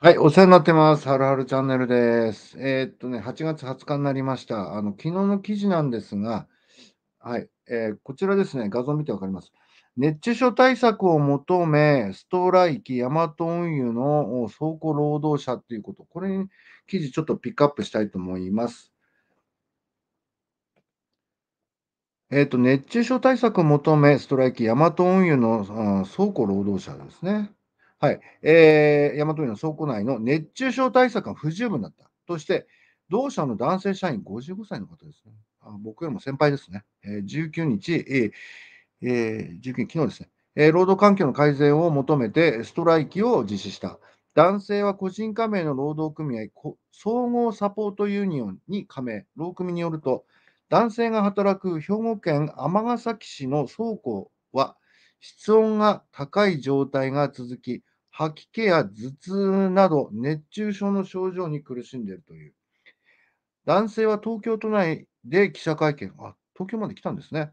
はい、お世話になってます。はるはるチャンネルです。えーっとね、8月20日になりました。あの、昨日の記事なんですが、はい、えーこちらですね、画像見てわかります。熱中症対策を求め、ストライキ、ヤマト運輸のお倉庫労働者ということ、これに記事ちょっとピックアップしたいと思います。えーと、熱中症対策を求め、ストライキ、ヤマト運輸のあ倉庫労働者ですね。はい。えー、大和の倉庫内の熱中症対策が不十分だった。として、同社の男性社員55歳の方ですね。あ僕よりも先輩ですね。えー、19日、えー、えー、19日、昨日ですね、えー。労働環境の改善を求めてストライキを実施した。男性は個人加盟の労働組合、総合サポートユニオンに加盟、労組によると、男性が働く兵庫県尼崎市の倉庫は、室温が高い状態が続き、吐き気や頭痛など熱中症の症状に苦しんでいるという。男性は東京都内で記者会見、あ、東京まで来たんですね。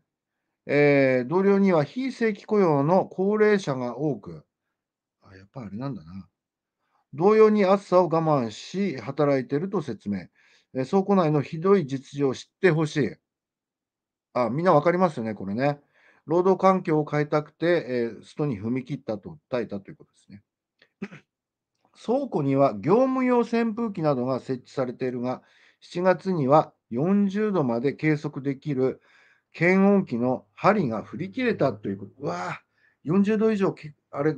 えー、同僚には非正規雇用の高齢者が多く、あやっぱりあれなんだな。同様に暑さを我慢し、働いていると説明。え倉庫内のひどい実情を知ってほしい。あ、みんなわかりますよね、これね。労働環境を変えたくて、えー、ストに踏み切ったと訴えたということですね。倉庫には業務用扇風機などが設置されているが、7月には40度まで計測できる検温器の針が振り切れたということ。うわぁ、40度以上あれ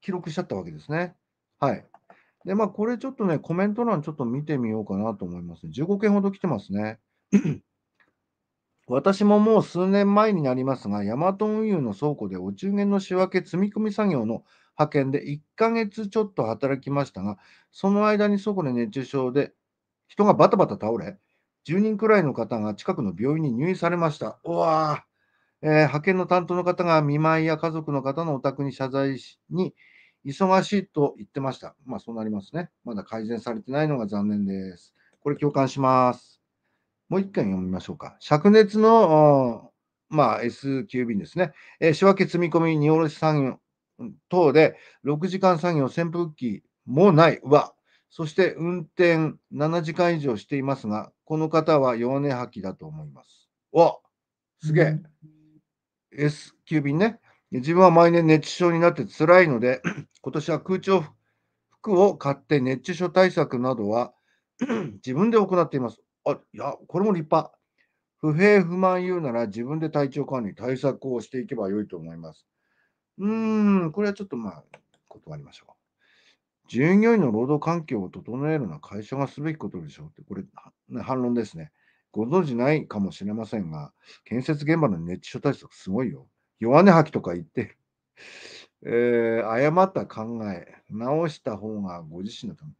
記録しちゃったわけですね。はい。で、まあ、これちょっとね、コメント欄ちょっと見てみようかなと思います。15件ほど来てますね。私ももう数年前になりますが、ヤマト運輸の倉庫でお中元の仕分け積み込み作業の派遣で1ヶ月ちょっと働きましたが、その間にそこで熱中症で人がバタバタ倒れ、10人くらいの方が近くの病院に入院されました。うわえー、派遣の担当の方が見舞いや家族の方のお宅に謝罪しに忙しいと言ってました。まあそうなりますね。まだ改善されてないのが残念です。これ共感します。もう一回読みましょうか。灼熱の、まあ、S 級便ですね。えー、仕分け積み込み、荷卸し作業等で6時間作業、扇風機もないは、そして運転7時間以上していますが、この方は弱音吐きだと思います。おすげえ、!S 級便ね。自分は毎年熱中症になって辛いので、今年は空調服を買って熱中症対策などは 自分で行っています。あ、いや、これも立派。不平不満言うなら自分で体調管理、対策をしていけばよいと思います。うーん、これはちょっとまあ、断りましょう。従業員の労働環境を整えるのは会社がすべきことでしょうって、これ、反論ですね。ご存知ないかもしれませんが、建設現場の熱中症対策すごいよ。弱音吐きとか言ってる。えー、誤った考え、直した方がご自身のため。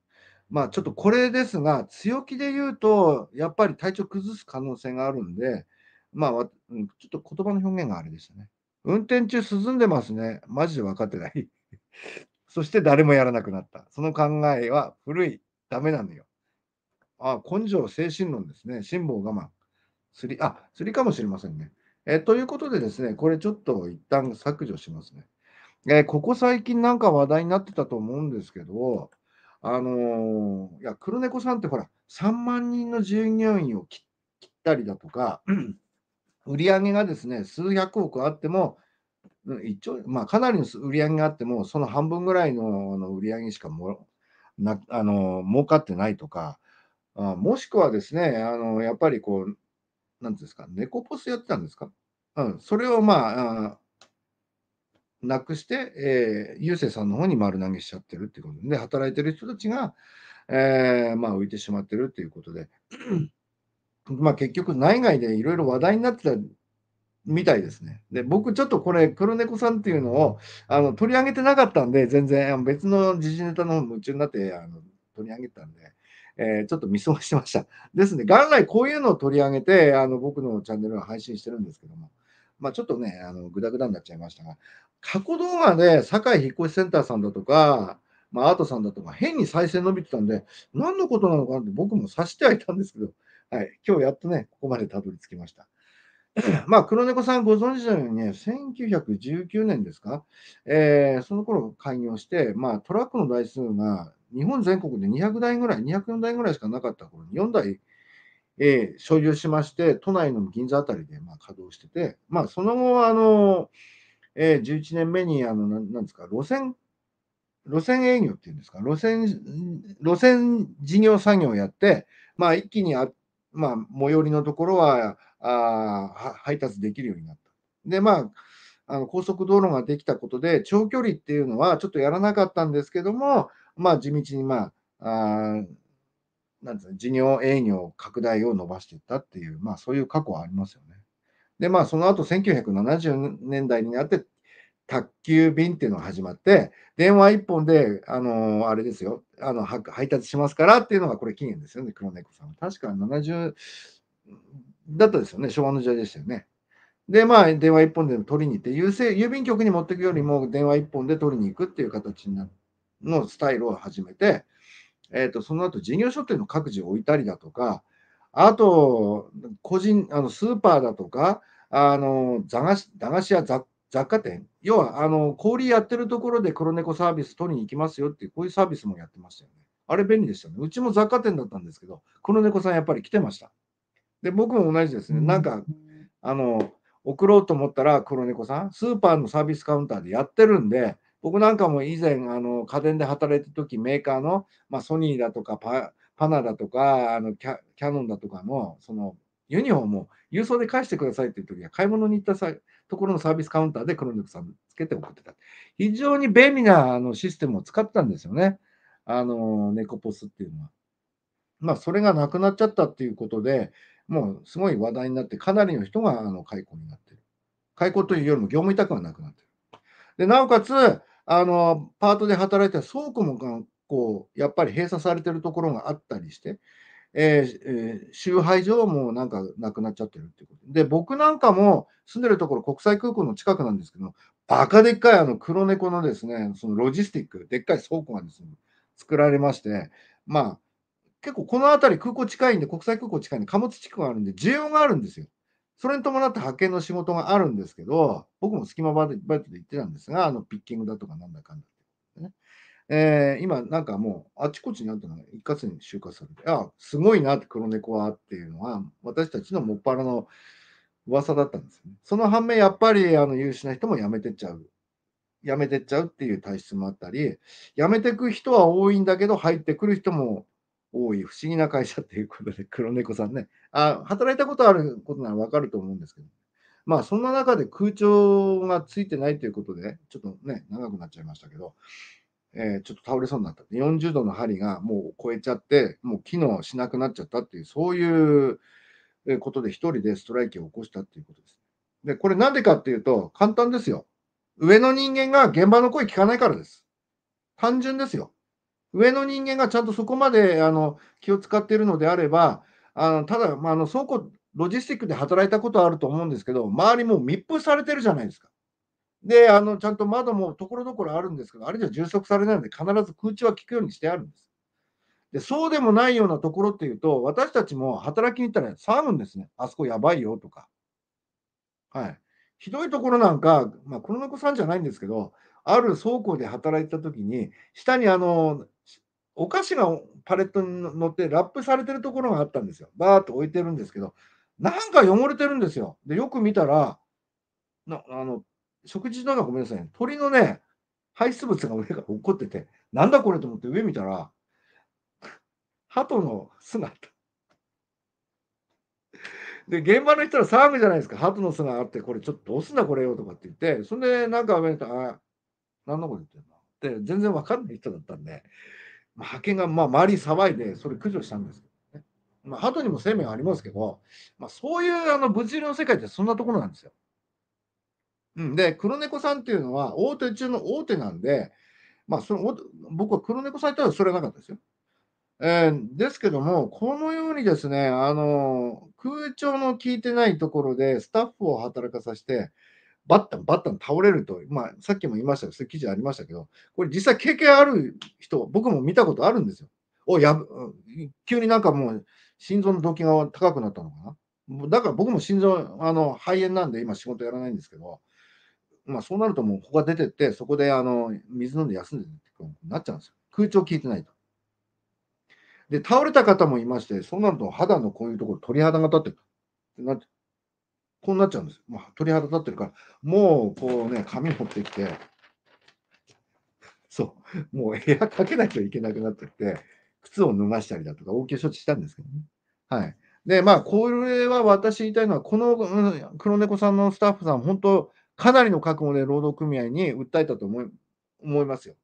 まあちょっとこれですが、強気で言うと、やっぱり体調崩す可能性があるんで、まあ、ちょっと言葉の表現があれでしたね。運転中涼んでますね。マジで分かってない。そして誰もやらなくなった。その考えは古い。ダメなのよ。あ、根性精神論ですね。辛抱我慢。すり、あ、すりかもしれませんね。えということでですね、これちょっと一旦削除しますね。えここ最近なんか話題になってたと思うんですけど、あのー、いや、黒猫さんってほら、3万人の従業員を切ったりだとか、売り上げがですね、数百億あっても、一兆まあ、かなりの売り上げがあっても、その半分ぐらいのの売り上げしかもなあの儲かってないとか、あもしくはですね、あのやっぱりこう、なんですか、猫ポスやってたんですか、うん、それをまあ、あなくして、えー、ゆうせいさんの方に丸投げしちゃってるっていうことで、働いてる人たちが、えー、まあ、浮いてしまってるっていうことで。まあ、結局内外でいろいろ話題になってたみたいですね。で、僕ちょっとこれ、黒猫さんっていうのをあの取り上げてなかったんで、全然別の時事ネタの夢中になってあの取り上げたんで、えー、ちょっと見過ごしてました。ですね、元来こういうのを取り上げて、あの僕のチャンネルは配信してるんですけども、まあ、ちょっとね、あのグダグダになっちゃいましたが、過去動画で堺引っ越しセンターさんだとか、まあ、アートさんだとか、変に再生伸びてたんで、何のことなのかなって僕も察してはいたんですけど、はい、今日やっとね、ここまでたどり着きました。まあ、黒猫さんご存知のようにね、1919年ですか、えー、その頃開業して、まあ、トラックの台数が日本全国で200台ぐらい、204台ぐらいしかなかった頃に4台、えー、所有しまして、都内の銀座辺りでまあ稼働してて、まあ、その後、あのえー、11年目にあのな、なんですか、路線、路線営業っていうんですか、路線、路線事業作業をやって、まあ、一気にあッまあ、最寄りのところはあ配達できるようになった。で、まあ、あの高速道路ができたことで、長距離っていうのはちょっとやらなかったんですけども、まあ、地道に、まあ、あなんつう事業営業拡大を伸ばしていったっていう、まあ、そういう過去はありますよね。で、まあ、その後1970年代になって、宅急便っていうのが始まって、電話1本で、あのー、あれですよ、あの配達しますからっていうのがこれ期限ですよね、黒猫さんは。確か70だったですよね、昭和の時代でしたよね。で、まあ、電話1本で取りに行って、郵政郵便局に持っていくよりも、電話1本で取りに行くっていう形のスタイルを始めて、えーと、その後事業所っていうのを各自置いたりだとか、あと、個人、あのスーパーだとか、あの、駄菓子駄菓子屋雑雑貨店、要はあの小売やってるところで黒猫サービス取りに行きますよっていう、こういうサービスもやってましたよね。あれ便利でしたね。うちも雑貨店だったんですけど、黒猫さんやっぱり来てました。で、僕も同じですね。なんか、あの、送ろうと思ったら黒猫さん、スーパーのサービスカウンターでやってるんで、僕なんかも以前、あの家電で働いた時、メーカーの、まあ、ソニーだとかパ、パナだとか、あのキャキャノンだとかの、そのユニフォームを郵送で返してくださいっていう時は、買い物に行ったさところのサービスカウンターで黒猫さんつけて送ってた。非常に便利なあのシステムを使ったんですよね。あの、猫ポスっていうのは。まあ、それがなくなっちゃったっていうことで、もうすごい話題になって、かなりの人があの解雇になってる。解雇というよりも業務委託がなくなってる。で、なおかつ、あの、パートで働いてた倉庫もこう、やっぱり閉鎖されてるところがあったりして、えー、集配所もなんかなくなっちゃってるってこと。で、僕なんかも住んでるところ国際空港の近くなんですけど、バカでっかいあの黒猫のですね、そのロジスティック、でっかい倉庫がですね、作られまして、まあ、結構この辺り空港近いんで、国際空港近いんで、貨物地区があるんで、需要があるんですよ。それに伴って派遣の仕事があるんですけど、僕も隙間バイトで行ってたんですが、あのピッキングだとかなんだかんだって、ね。えー、今、なんかもう、あちこちにあったのが一括に収穫されて、あすごいなって、黒猫はっていうのは、私たちのもっぱらの噂だったんですよね。その反面、やっぱりあの優秀な人も辞めてっちゃう。辞めてっちゃうっていう体質もあったり、辞めてく人は多いんだけど、入ってくる人も多い、不思議な会社っていうことで、黒猫さんね。あ働いたことあることならわかると思うんですけど、まあ、そんな中で空調がついてないということで、ちょっとね、長くなっちゃいましたけど、えー、ちょっと倒れそうになった。40度の針がもう超えちゃって、もう機能しなくなっちゃったっていう、そういうことで1人でストライキを起こしたっていうことです。で、これなんでかっていうと、簡単ですよ。上の人間が現場の声聞かないからです。単純ですよ。上の人間がちゃんとそこまであの気を使っているのであれば、あのただ、まあ、の倉庫、ロジスティックで働いたことあると思うんですけど、周りも密封されてるじゃないですか。で、あの、ちゃんと窓もところどころあるんですけど、あれじゃ充足されないので、必ず空調は効くようにしてあるんです。で、そうでもないようなところっていうと、私たちも働きに行ったら騒ぐんですね。あそこやばいよとか。はい。ひどいところなんか、まあ、黒猫さんじゃないんですけど、ある倉庫で働いたときに、下にあの、お菓子がパレットに乗ってラップされてるところがあったんですよ。バーっと置いてるんですけど、なんか汚れてるんですよ。で、よく見たら、なあの食事の中ごめんなさい、鳥のね、排出物が上から落っこってて、なんだこれと思って上見たら、鳩の巣があった。で、現場の人は騒ぐじゃないですか、鳩の巣があって、これちょっとどうすんだこれよとかって言って、それでなんかアメたら「何のこと言ってんの?」って全然わかんない人だったんで、まあ、派遣がまあ周り騒いで、それ駆除したんですけどね。まあ、鳩にも生命がありますけど、まあ、そういうあの物流の世界ってそんなところなんですよ。うん、で、黒猫さんっていうのは大手中の大手なんで、まあ、その僕は黒猫さんとはそれなかったですよ。えー、ですけども、このようにですね、あの空調の効いてないところでスタッフを働かさせて、バッタンバッタン倒れると、まあ、さっきも言いましたけど、記事ありましたけど、これ実際経験ある人、僕も見たことあるんですよ。おや急になんかもう心臓の動機が高くなったのかな。だから僕も心臓、あの肺炎なんで今仕事やらないんですけど、まあ、そうなるともうここが出てって、そこであの水飲んで休んでるってなっちゃうんですよ。空調効いてないと。で、倒れた方もいまして、そうなると肌のこういうところ、鳥肌が立ってる。なってこうなっちゃうんです。まあ、鳥肌立ってるから、もうこうね、髪持ってきて、そう、もう部屋かけないといけなくなってきて、靴を脱がしたりだとか、応急処置したんですけどね。はい。で、まあ、これは私言いたいのは、この黒猫さんのスタッフさん、本当、かなりの覚悟で労働組合に訴えたと思い思いますよ。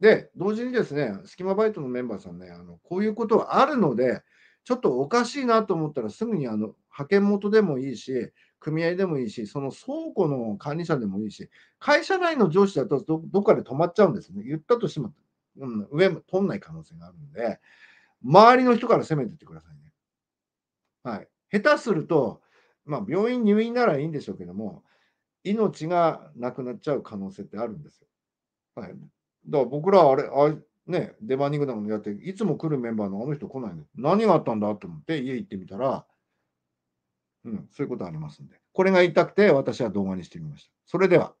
で、同時にですね、スキマバイトのメンバーさんね、あのこういうことはあるので、ちょっとおかしいなと思ったら、すぐにあの派遣元でもいいし、組合でもいいし、その倉庫の管理者でもいいし、会社内の上司だとどどっかで止まっちゃうんですね。言ったとしても、うん、上も取んない可能性があるので、周りの人から攻めてってくださいね。はい。下手すると、まあ、病院入院ならいいんでしょうけども、命がなくなっちゃう可能性ってあるんですよ。はい。だから僕らあれ、あね、デバニングなのやって、いつも来るメンバーのあの人来ないね。何があったんだと思って家行ってみたら、うん、そういうことありますんで。これが言いたくて私は動画にしてみました。それでは。